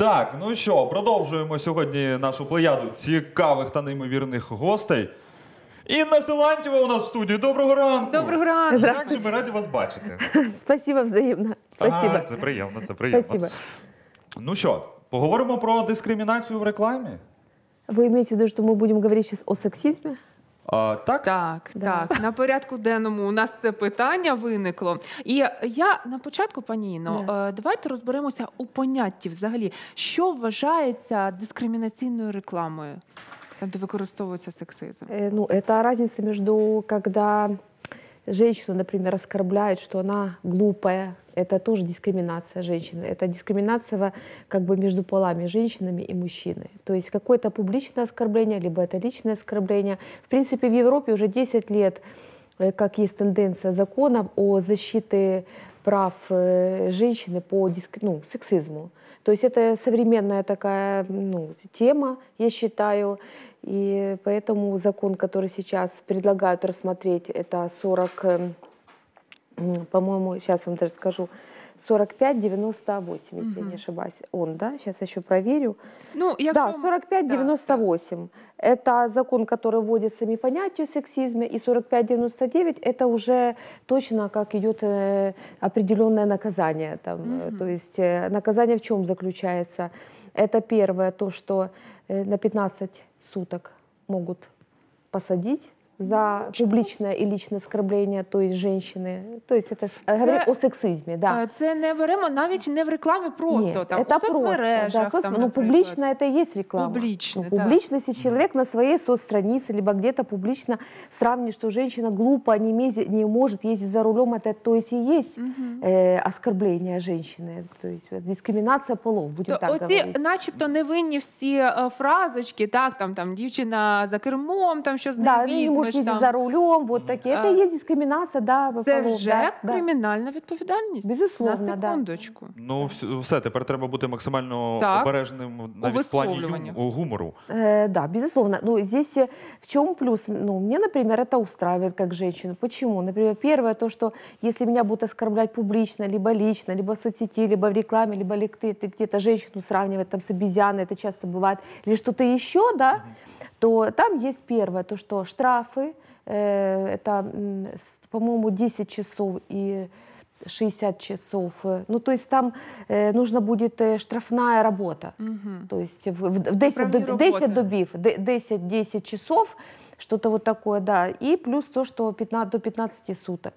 Так, ну що, продовжуємо сьогодні нашу плеяду цікавих та неймовірних гостей. Інна Силантьєва у нас в студії. Доброго ранку! Доброго ранку! Як ми раді вас бачити? Спасибо взаємно. Спасибо. А, це приємно, це приємно. Спасибо. Ну що, поговоримо про дискримінацію в рекламі? Ви имеете в виду, что мы будем говорить сейчас о сексизме? А, Так, так, да. так. На порядку денному у нас це питання виникло. І я на початку, пані Іно, yeah. Е, давайте розберемося у понятті взагалі, що вважається дискримінаційною рекламою, де використовується сексизм. Е, ну, це різниця між коли женщину, например, оскорбляют, что она глупая, это тоже дискриминация женщины. Это дискриминация как бы между полами, женщинами и мужчиной. То есть какое-то публичное оскорбление, либо это личное оскорбление. В принципе, в Европе уже 10 лет э, как есть тенденция законов о защите прав э, женщины по диск... ну, сексизму. То есть это современная такая ну, тема, я считаю. И поэтому закон, который сейчас предлагают рассмотреть, это 40, эм, по-моему, сейчас вам даже скажу, 45-98, если угу. не ошибаюсь. Он, да? Сейчас еще проверю. Ну, я да, 45-98. Да. Это закон, который вводит сами понятию сексизма, и 45-99 это уже точно как идет э, определенное наказание. Там, угу. То есть э, наказание в чем заключается? Это первое, то, что на 15 суток могут посадить за публичное и личное оскорбление той женщины. То есть это це, е, о сексизме, да. Е, це не беремо навіть не в рекламі просто, Нет, там, это у соцмережах. Да, соц... там, ну, публично это и есть реклама. Публично, ну, публично, да. если на своей соцстранице, либо где-то публично сравнит, что женщина глупо не, мезит, не может ездить за рулем, это е, то есть угу. э, оскорбление женщины, то есть дискриминация полов, будем так оці, говорить. начебто невинні всі фразочки, так, там, там, дівчина за кермом, там, щось з да, нею думаєш там... за рулем, вот такі. Це є дискримінація, да, випалов, Це вже да, кримінальна відповідальність. Безусловно, На секундочку. Да. Ну, все, тепер треба бути максимально так. обережним навіть в плані юм, гумору. Э, да, безусловно. Ну, здесь е, в чем плюс? Ну, мне, например, это устраивает как женщину. Почему? Например, первое то, что если меня будут оскорблять публично, либо лично, либо в соцсети, либо в рекламе, либо где-то женщину сравнивать там с обезьяной, это часто бывает, или что-то еще, да, mm-hmm то там есть первое, то что штрафы, э, это, по-моему, 10 часов и 60 часов. Ну, то есть там э, нужно будет э, штрафная работа. Угу. То есть в, в, в 10, до, 10 добив, 10, 10 часов, что-то вот такое, да. И плюс то, что 15, до 15 суток.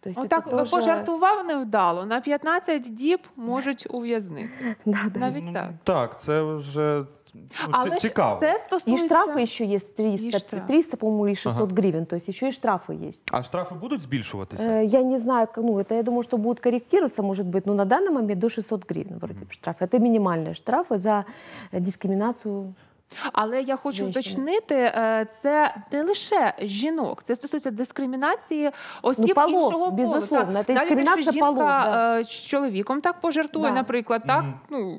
Тобто Отак дуже... пожартував невдало. На 15 діб можуть ув'язнити. Навіть ну, так. Так, це вже Ну, але цікаво. Це стосується... І штрафи ще є 300, 300 по моєму і 600 ага. гривен. То тобто есть еще и штрафы А штрафи будуть збільшуватися? Э, я не знаю, ну, это я думаю, що будуть коректуватися, може бути, но ну, на даний момент до 600 гривень, вроде mm. штраф. Це мінімальні штрафи за е, дискримінацію. але я хочу уточнити, е, це не лише жінок, це стосується дискримінації ну, осіб ну, полов, іншого полу. Безусловно, Це Навіть полов, да. чоловіком так пожартує, да. наприклад, так mm ну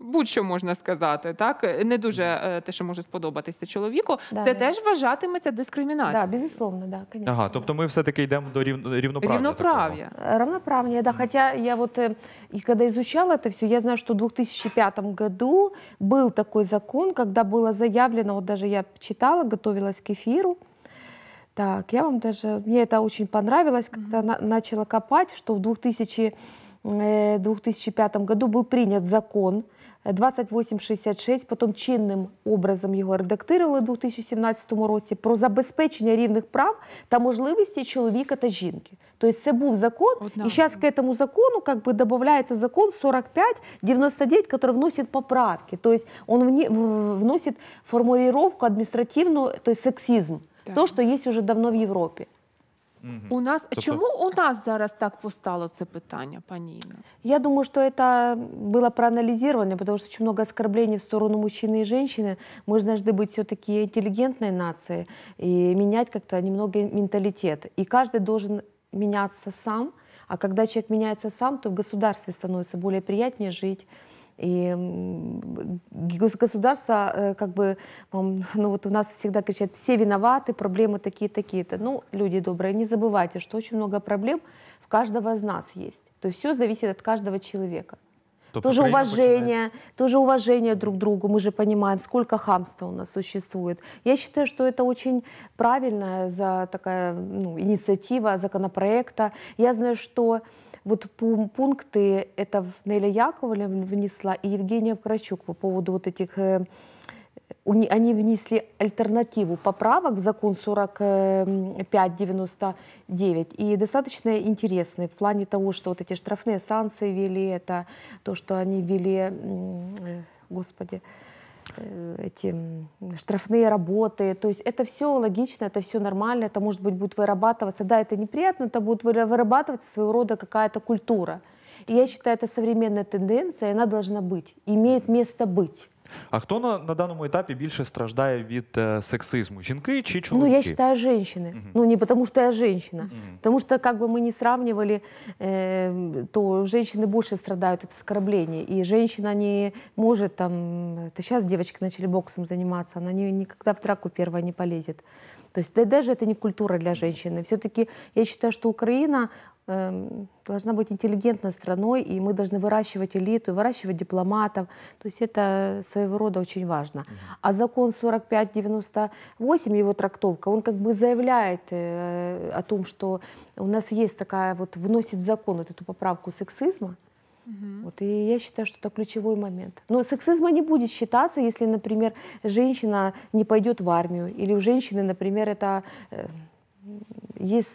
будь-що можна сказати, так не дуже е, те, що може сподобатися чоловіку, да, це да. теж вважатиметься дискримінацією. Да, безусловно, да, конечно. Ага, тобто ми все-таки йдемо до рівноправ'я. Рівноправ'я. Е, равноправ'я, да. Хотя я от и е, когда изучала это все, я знаю, що в 2005 году був такой закон, когда було заявлено, от даже я читала, готувалась к ефіру. так, я вам даже, мне это очень понравилось, когда mm -hmm. на, начала копать, в 2000 2005 э, году був прийнят закон 2866, потім чинним образом його редактирували у 2017 році про забезпечення рівних прав та можливості чоловіка та жінки. Тобто це був закон, Одна. і зараз к цьому закону как бы додається закон 4599, який вносить поправки. Тобто він вносить формулировку адміністративну, тобто сексизм, да. то, що є вже давно в Європі. У нас а Тобто- чому у нас зараз так постало це питання, пані Інна? Я думаю, что это было проанализировано, потому что очень много оскорблений в сторону мужчины и женщины. Мы же должны быть все-таки интеллигентной нацией и менять как-то немного менталитет. И каждый должен меняться сам. А когда человек меняется сам, то в государстве становится более приятнее жить. И государство э, как бы, ну вот у нас всегда кричат, все виноваты, проблемы такие, такие-то. Ну, люди добрые, не забывайте, что очень много проблем в каждого из нас есть. То есть все зависит от каждого человека. Кто тоже уважение, начинает. тоже уважение друг к другу. Мы же понимаем, сколько хамства у нас существует. Я считаю, что это очень правильная за такая ну, инициатива законопроекта. Я знаю, что вот пункты, это Неля Яковлева внесла и Евгения Вкрачук по поводу вот этих э, они внесли альтернативу поправок в закон 4599. Э, и достаточно интересные в плане того, что вот эти штрафные санкции ввели, это то, что они ввели, э, господи, Э, эти штрафные работы. То есть это все логично, это все нормально, это, может быть, будет вырабатываться. Да, это неприятно, это будет вырабатываться своего рода какая-то культура. И я считаю, это современная тенденция, и она должна быть, имеет место быть. А кто на, на даному етапі більше страждає від э, сексизму? Жінки чи чоловіки? Ну, я считаю, женщины. Угу. Ну, не потому что я женщина. Угу. Потому что, как бы мы не сравнивали, э, то женщины больше страдают от оскорблений. И женщина не может там... Это сейчас девочки начали боксом заниматься, она не, никогда в драку первая не полезет. То есть да, даже это не культура для женщины. Все-таки я считаю, что Украина Эм, должна быть интеллигентной страной, и мы должны выращивать элиту, выращивать дипломатов. То есть это своего рода очень важно. А закон 4598, его трактовка, он как бы заявляет э, о том, что у нас есть такая вот, вносит в закон вот эту поправку сексизма, Вот, и я считаю, что это ключевой момент. Но сексизма не будет считаться, если, например, женщина не пойдет в армию, или у женщины, например, это э, есть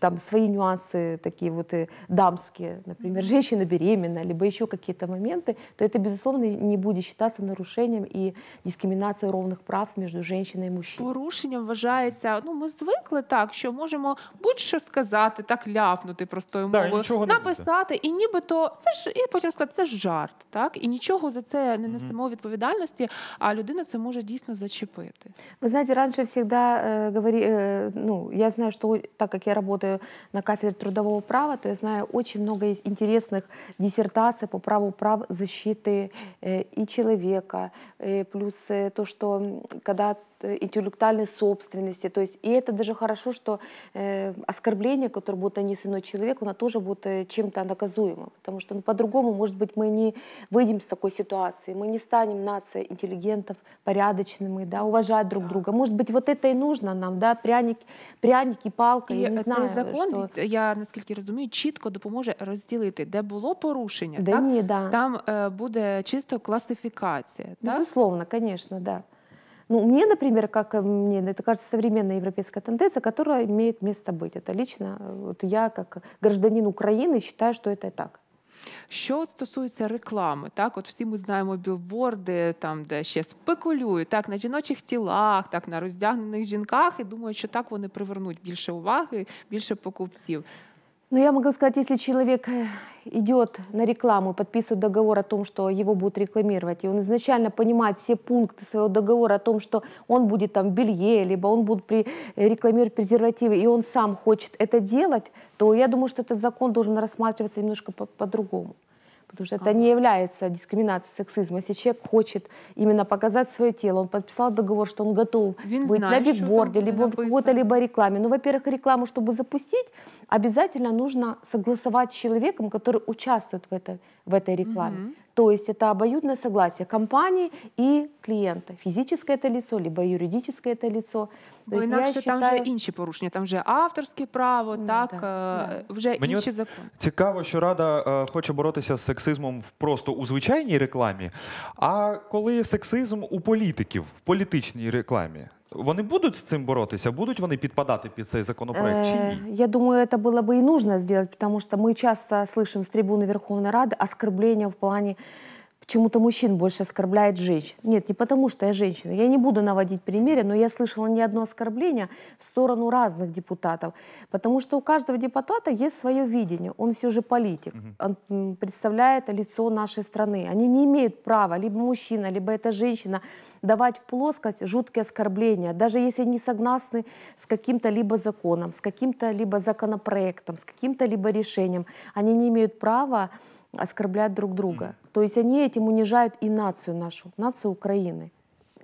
там свои нюансы такие вот дамские, например, женщина беременна, либо еще какие-то моменты, то это, безусловно, не будет считаться нарушением и дискриминацією ровних прав між женщиною і мужчиною. Порушенням вважається, ну ми звикли так, що можемо будь-що сказати, так ляпнути простою мовою, да, написати, і нібито це ж і потім сказати, це ж жарт, так і нічого за це не несемо відповідальності, а людина це може дійсно зачепити. Ви знаєте, раніше завжди э, е, говорили, э, е, ну я знаю, що так як я работаю на кафедре трудового права, то я знаю очень много есть интересных диссертаций по праву прав защиты э, и человека. И э, плюс э, то, что когда интеллектуальной собственности. То есть, и это даже хорошо, что э, оскорбление, которое будет нанесено человеку, оно тоже будет э, чем-то наказуемо. Потому что ну, по-другому, может быть, мы не выйдем с такой ситуации, мы не станем нацией интеллигентов, порядочными, да, уважать друг да. друга. Может быть, вот это и нужно нам, да, пряник, пряники, палка, и я не э, знаю. закон, що... Э, я, наскільки розумію, чітко допоможе розділити, де було порушення, да, так? Не, да. там е, буде чисто класифікація. Так? Безусловно, звісно, да. Ну, мне, например, как мне, это кажется современная европейская тенденция, которая имеет место быть. Это лично э, вот я, как гражданин Украины, считаю, что это и так. Що стосується реклами, так от всі ми знаємо білборди, там де ще спекулюють так на жіночих тілах, так на роздягнених жінках, і думаю, що так вони привернуть більше уваги, більше покупців. Но ну, я могу сказать, если человек э, идет на рекламу, подписывает договор о том, что его будут рекламировать, и он изначально понимает все пункты своего договора о том, что он будет там в белье, либо он будет при, э, рекламировать презервативы, и он сам хочет это делать, то я думаю, что этот закон должен рассматриваться немножко по-другому. по потому что это не является дискриминацией сексизма. Если человек хочет именно показать свое тело, он подписал договор, что он готов Він быть знает, на бигборде, либо в какой-то либо рекламе. Ну, во-первых, рекламу, чтобы запустить, обязательно нужно согласовать с человеком, который участвует в, это, в этой рекламе. Угу. То есть это обоюдное согласие компании и клиента, физическое это лицо, либо юридическое это лицо. Бо Тобто інакше там вже інші порушення, там вже авторське право, Ну, так, да, е, да. вже Мені інші закони. Цікаво, що Рада е, хоче боротися з сексизмом в- просто у звичайній рекламі. А коли сексизм у політиків, в політичній рекламі, вони будуть з цим боротися? Будуть вони підпадати під цей законопроект чи е, ні? Я думаю, это было бы и нужно сделать, потому что ми часто слышим з трибуни Верховної Ради оскорбления в плані. почему-то мужчин больше оскорбляет женщин. Нет, не потому, что я женщина. Я не буду наводить примеры, но я слышала не одно оскорбление в сторону разных депутатов, потому что у каждого депутата есть свое видение. Он все же политик, он представляет лицо нашей страны. Они не имеют права, либо мужчина, либо эта женщина, давать в плоскость жуткие оскорбления, даже если не согласны с каким-то либо законом, с каким-то либо законопроектом, с каким-то либо решением. Они не имеют права оскорбляют друг друга. Mm. То есть они этим унижают и нацию нашу, нацию Украины.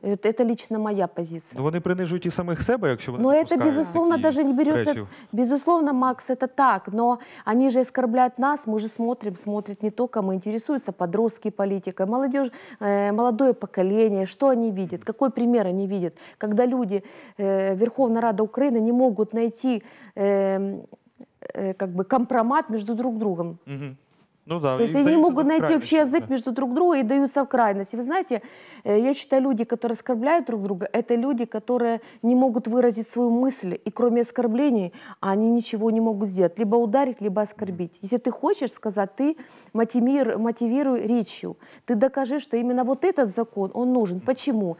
Это лично моя позиция. Ну, они принижают и самих себе, якщо вони Но это, безусловно, такі даже не берется. речі. Безусловно, Макс, это так. Но они же оскорбляют нас, мы же смотрим, смотрят не только мы, интересуются подростки политикой, молодежь, э, молодое поколение, что они видят, какой пример они видят. Когда люди, э, Верховная Рада Украины не могут найти э, э, как бы компромат между друг другом. Угу. Ну да, То есть они могут найти общий язык да. между друг другом и даются в крайности. Вы знаете, э, я считаю, люди, которые оскорбляют друг друга, это люди, которые не могут выразить свою мысль, и кроме оскорблений они ничего не могут сделать. Либо ударить, либо оскорбить. Если ты хочешь сказать, ты мотивируй, мотивируй речью. Ты докажи, что именно вот этот закон, он нужен. Почему?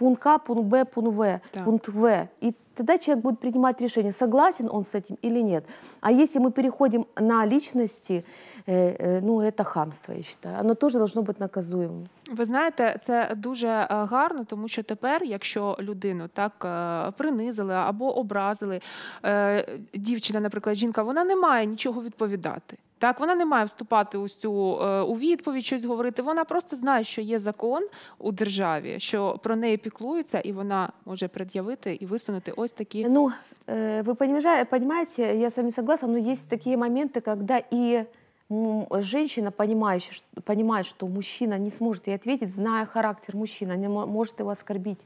пункт А, пункт Б, пункт В, да. пункт В. И тогда человек будет принимать решение, согласен он с этим или нет. А если мы переходим на личности, э, э, Ну, це хамство, я вважаю. Воно теж должно бути наказуємим. Ви знаєте, це дуже е, гарно, тому що тепер, якщо людину так е, принизили або образили е, дівчина, наприклад, жінка, вона не має нічого відповідати. Так, вона не має вступати у цю е, у відповідь, щось говорити. Вона просто знає, що є закон у державі, що про неї піклуються, і вона може пред'явити і висунути ось такі. Ну е, ви розумієте, я з согласна, але ну, є такі моменти, коли і женщина, понимающая, понимает, что мужчина не сможет ей ответить, зная характер мужчины, не может его оскорбить.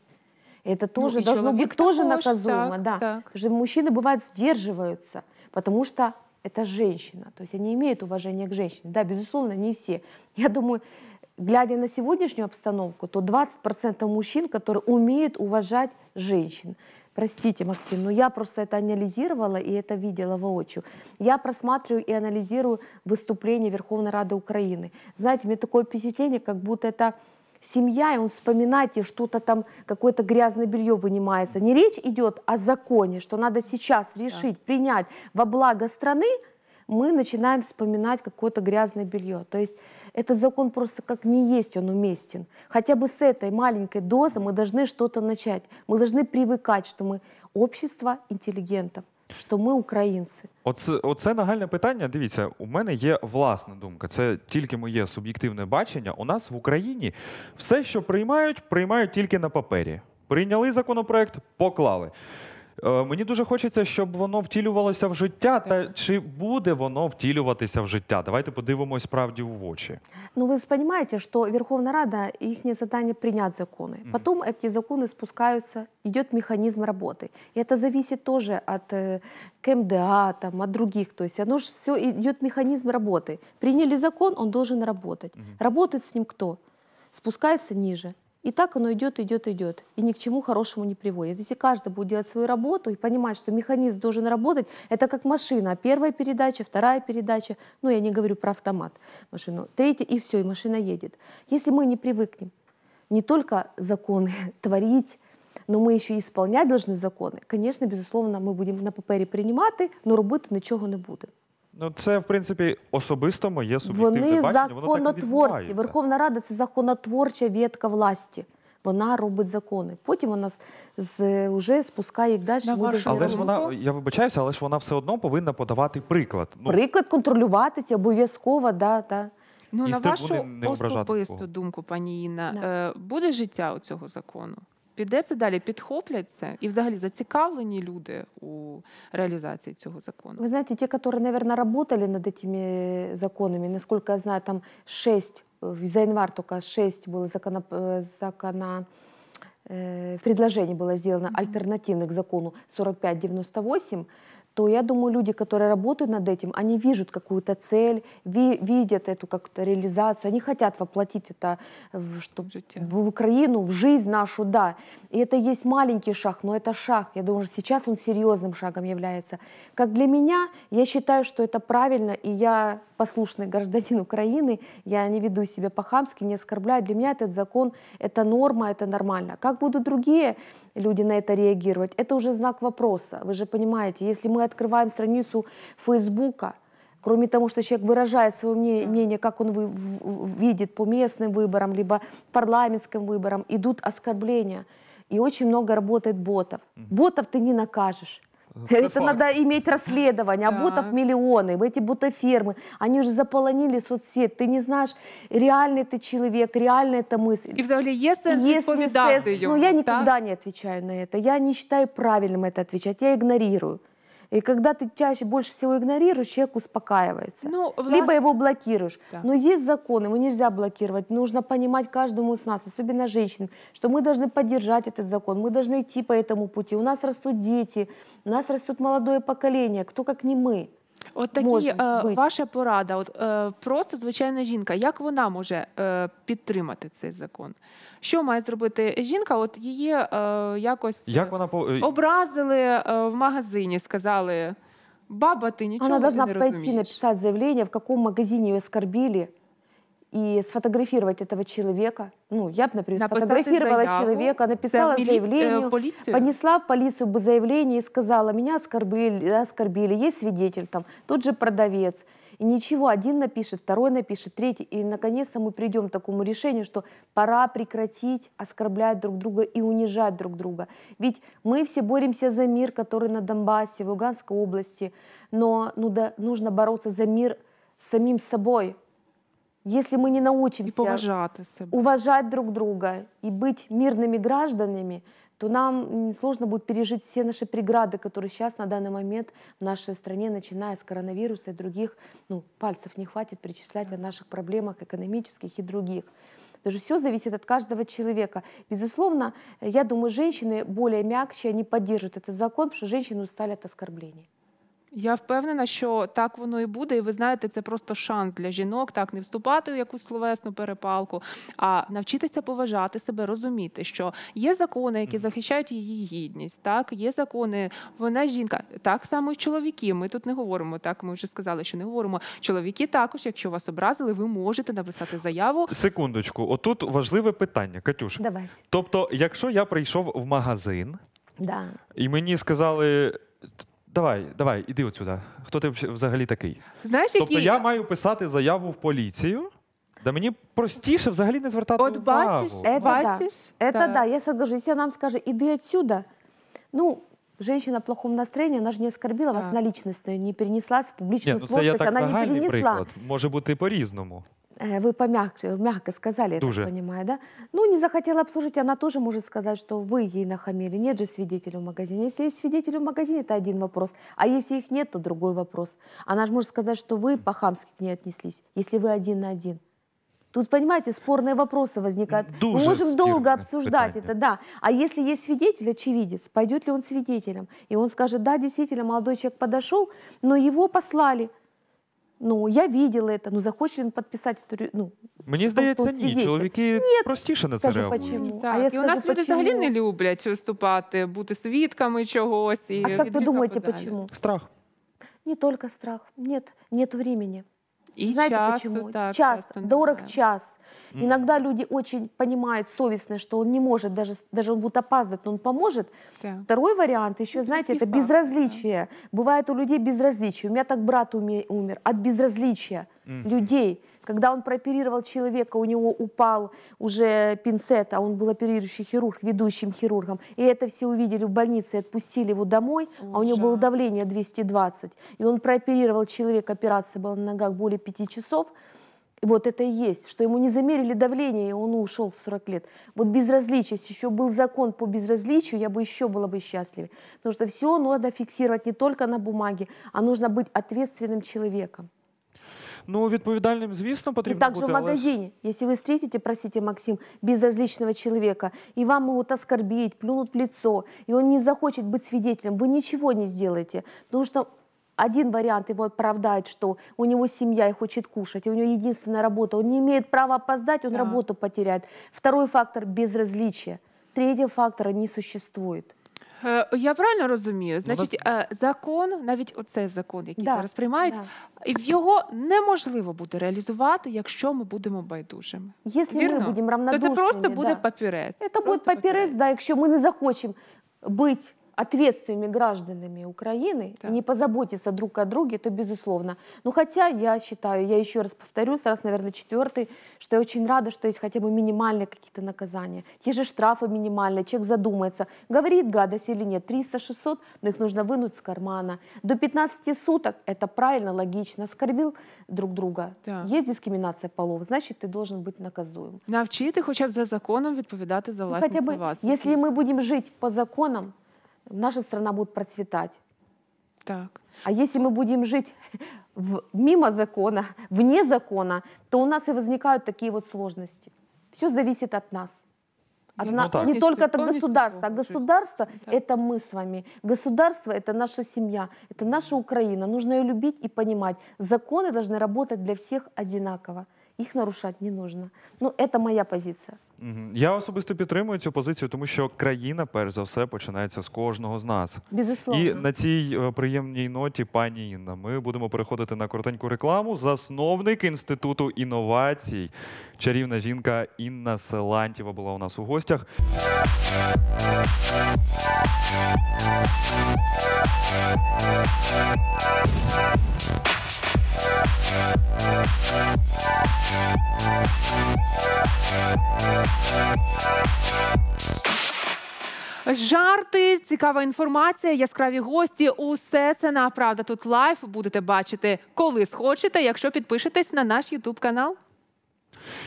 Это ну, тоже ну, должно быть тоже наказуемо, да. мужчины бывают сдерживаются, потому что это женщина. То есть они имеют уважение к женщине. Да, безусловно, не все. Я думаю, глядя на сегодняшнюю обстановку, то 20% мужчин, которые умеют уважать женщин. Простите, Максим, но я просто это анализировала и это видела воочию. Я просматриваю и анализирую выступления Верховной Рады Украины. Знаете, у меня такое впечатление, как будто это семья, и он вспоминает, и что-то там, какое-то грязное белье вынимается. Не речь идет о законе, что надо сейчас решить, да. принять во благо страны, мы начинаем вспоминать какое-то грязное белье. То есть этот закон просто как не есть, он уместен. Хотя бы с этой маленькой дозы мы должны что-то начать. Мы должны привыкать, что мы общество интеллигентов. що ми українці. Оце оце нагальне питання. Дивіться, у мене є власна думка. Це тільки моє суб'єктивне бачення. У нас в Україні все, що приймають, приймають тільки на папері. Прийняли законопроект, поклали. Е, мені дуже хочеться, щоб воно втілювалося в життя. Та чи буде воно втілюватися в життя? Давайте подивимось правді в очі. Ну ви ж розумієте, що Верховна Рада їхнє завдання прийняти закони. Mm Потім ці закони спускаються, йде механізм роботи. І це залежить теж від е, КМДА, там, від других. Тобто, оно ж все йде механізм роботи. Прийняли закон, він должен працювати. Mm -hmm. Работает с ним хто спускається ниже. И так оно идет, идет, идет. И ни к чему хорошему не приводит. Если каждый будет делать свою работу и понимать, что механизм должен работать, это как машина. Первая передача, вторая передача. Ну, я не говорю про автомат машину. Третья, и все, и машина едет. Если мы не привыкнем не только законы творить, но мы еще і сповняти должны законы. Конечно, безусловно, мы будем на папере приймати, но робити ничего не буде. Ну, це в принципі особисто моє суб'єктивне Вони бачення. Воно законотворці. Верховна Рада це законотворча ветка власті. Вона робить закони. Потім вона з, уже спускає їх далі. Але ж вона, я вибачаюся, але ж вона все одно повинна подавати приклад. Ну, приклад контролюватися, це обов'язково, да, да. Ну, на вашу особисту думку, пані Інна, е, буде життя у цього закону? піде це далі, підхопляться і взагалі зацікавлені люди у реалізації цього закону. Ви знаєте, ті, які, мабуть, працювали над этими законами, Наскільки я знаю, там шість за январь только 6 было закона, е, закона э, е, предложений было сделано mm-hmm. альтернативных закону 4598, то я думаю, люди, которые работают над этим, они видят какую-то цель, ви видят эту как-то реализацию, они хотят воплотить это в, что, в Украину, в жизнь нашу, да. И это есть маленький шаг, но это шаг. Я думаю, что сейчас он серьезным шагом является. Как для меня, я считаю, что это правильно, и я послушный гражданин Украины, я не веду себя по-хамски, не оскорбляю. Для меня этот закон, это норма, это нормально. Как будут другие люди на это реагировать, это уже знак вопроса. Вы же понимаете, если мы открываем страницу Фейсбука, кроме того, что человек выражает свое мнение, как он видит по местным выборам, либо парламентским выборам, идут оскорбления. И очень много работает ботов. Ботов ты не накажешь. Э, это факт. надо иметь расследование, а да. ботов миллионы, эти ботофермы, они уже заполонили соцсеть, ты не знаешь, реальный ты человек, реальная эта мысль. И взагалі если сенс відповідати йому? Ну, я никогда да? не отвечаю на это, я не считаю правильным это отвечать, я игнорирую. И когда ты чаще больше всего игнорируешь, человек успокаивается. Ну, власть... Либо его блокируешь. Да. Но есть закон, его нельзя блокировать. Нужно понимать каждому из нас, особенно женщин, что мы должны поддержать этот закон, мы должны идти по этому пути. У нас растут дети, у нас растут молодое поколение, кто как не мы. От такі може е, бути. ваша порада, от е, просто звичайна жінка, як вона може е, підтримати цей закон? Що має зробити жінка? От її якось як вона образили в магазині, сказали баба, ти нічого Вона не розумієш. Вона повинна пойти написати заявлення, в якому магазині її оскорбили, и сфотографировать этого человека. Ну, я бы, например, Написать сфотографировала заяву, человека, написала э, заявление, понесла в полицию бы заявление и сказала, меня оскорбили, оскорбили, есть свидетель там, тот же продавец. И ничего, один напишет, второй напишет, третий. И наконец-то мы придем к такому решению, что пора прекратить оскорблять друг друга и унижать друг друга. Ведь мы все боремся за мир, который на Донбассе, в Луганской области. Но ну да, нужно бороться за мир самим собой, если мы не научимся і уважать друг друга и быть мирными гражданами, то нам сложно будет пережить все наши преграды, которые сейчас на данный момент в нашей стране, начиная с коронавируса и других, ну, пальцев не хватит перечислять о наших проблемах экономических и других. Даже все зависит от каждого человека. Безусловно, я думаю, женщины более мягче, они поддержат этот закон, потому что женщины устали от оскорблений. Я впевнена, що так воно і буде, і ви знаєте, це просто шанс для жінок так не вступати у якусь словесну перепалку, а навчитися поважати себе, розуміти, що є закони, які захищають її гідність. Так, є закони. Вона жінка, так само і чоловіки. Ми тут не говоримо. Так ми вже сказали, що не говоримо. Чоловіки також, якщо вас образили, ви можете написати заяву. Секундочку, отут важливе питання, Катюш. Давайте. Тобто, якщо я прийшов в магазин, да. і мені сказали. Давай, давай, іди отсюди. Хто ти взагалі такий? Знаєш, які... Тобто я маю писати заяву в поліцію, да мені простіше взагалі не звертати От увагу. бачиш, это е, бачиш? Да. Е, да. я соглашусь. Если нам скаже, іди отсюда, ну, женщина в плохом настроении, она же не оскорбила вас на личностную, не перенеслась в публичную Ні, ну плоскость, так не перенесла. приклад. Може бути по-різному. Э, вы помягче, мягко сказали, Дуже. я так понимаю, да? Ну, не захотела обслужить, она тоже может сказать, что вы ей нахамили. Нет же свидетелей в магазине. Если есть свидетели в магазине, это один вопрос. А если их нет, то другой вопрос. Она же может сказать, что вы по-хамски к ней отнеслись, если вы один на один. Тут, понимаете, спорные вопросы возникают. Дуже Мы можем долго обсуждать питание. это, да. А если есть свидетель, очевидец, пойдет ли он свидетелем? И он скажет, да, действительно, молодой человек подошел, но его послали. ну я видела это, ну захоче він підписати. эту ну мені здається, ні. свидетель. Чоловіки простіше на це скажу реагують. Так. А я і у нас люди почему. взагалі не люблять виступати, бути свідками чогось. І А как від думаєте, подалі. Страх. Не тільки страх. Нет, нет времени. И Знаете часу почему? Так, час, часто, дорог да. час. Mm. Иногда люди очень понимают совестно, что он не может, даже, даже он будет опаздывать, но он поможет. Да. Второй вариант еще, ну, знаете, это факт, типа, безразличие. Да. Бывает у людей безразличие. У меня так брат умер от безразличия mm. людей. Когда он прооперировал человека, у него упал уже пинцет, а он был оперирующий хирург, ведущим хирургом. И это все увидели в больнице, отпустили его домой, Ужас. а у него было давление 220. И он прооперировал человека, операция была на ногах более 5 часов. Вот это и есть, что ему не замерили давление, и он ушел в 40 лет. Вот безразличие, если еще был закон по безразличию, я бы еще была бы счастлива. Потому что все надо фиксировать не только на бумаге, а нужно быть ответственным человеком. Ну, відповідальним, звісно, потрібно І також бути, в магазині, якщо ви встретите, просите Максим, безразличного человека, и вам могут оскорбить, плюнуть в лицо, и он не захочет быть свидетелем, вы ничего не сделаете, потому что один вариант его оправдает, что у него семья и хочет кушать, и у него единственная работа, он не имеет права опоздать, он да. работу потеряет. Второй фактор – безразличие. Третьего фактора не существует. Э, я правильно розумію? Ну, Значить, е, закон, навіть оцей закон, який да. зараз приймають, да. його неможливо буде реалізувати, якщо ми будемо байдужими. Якщо ми будемо равнодушними, то це просто буде да. папірець. Це буде папірець, да, якщо ми не захочемо бути ответственными гражданами Украины да. и не позаботиться друг о друге, то безусловно. Ну хотя я считаю, я еще раз повторю, раз, наверное, четвертый, что я очень рада, что есть хотя бы минимальные какие-то наказания. Те же штрафы минимальные, человек задумается, говорит гадость или нет, 300-600, но их нужно вынуть с кармана. До 15 суток, это правильно, логично, оскорбил друг друга. Да. Есть дискриминация полов, значит, ты должен быть наказуем. наказуєм. Навчити, хотя бы за законом отвечать за власть ну, слова. Если мы будем жить по законам, наша страна будет процветать. Так. А если мы будем жить в, мимо закона, вне закона, то у нас и возникают такие вот сложности. Все зависит от нас. От ну, на... так. Не только от государства, а государство это мы с вами. Государство — это наша семья, это наша Украина. Нужно ее любить и понимать. Законы должны работать для всех одинаково. їх нарушати не потрібно. Ну, це моя позиція. Я особисто підтримую цю позицію, тому що країна, перш за все, починається з кожного з нас. Безусловно. І на цій е, приємній ноті, пані Інна, ми будемо переходити на коротеньку рекламу. Засновник інституту інновацій, чарівна жінка Інна Селантєва була у нас у гостях. Thank Жарти, цікава інформація, яскраві гості. Усе це на правда тут лайф. Будете бачити, коли схочете, якщо підпишетесь на наш Ютуб канал.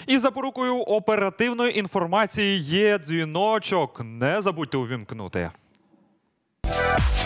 І за порукою оперативної інформації є дзвіночок. Не забудьте увімкнути.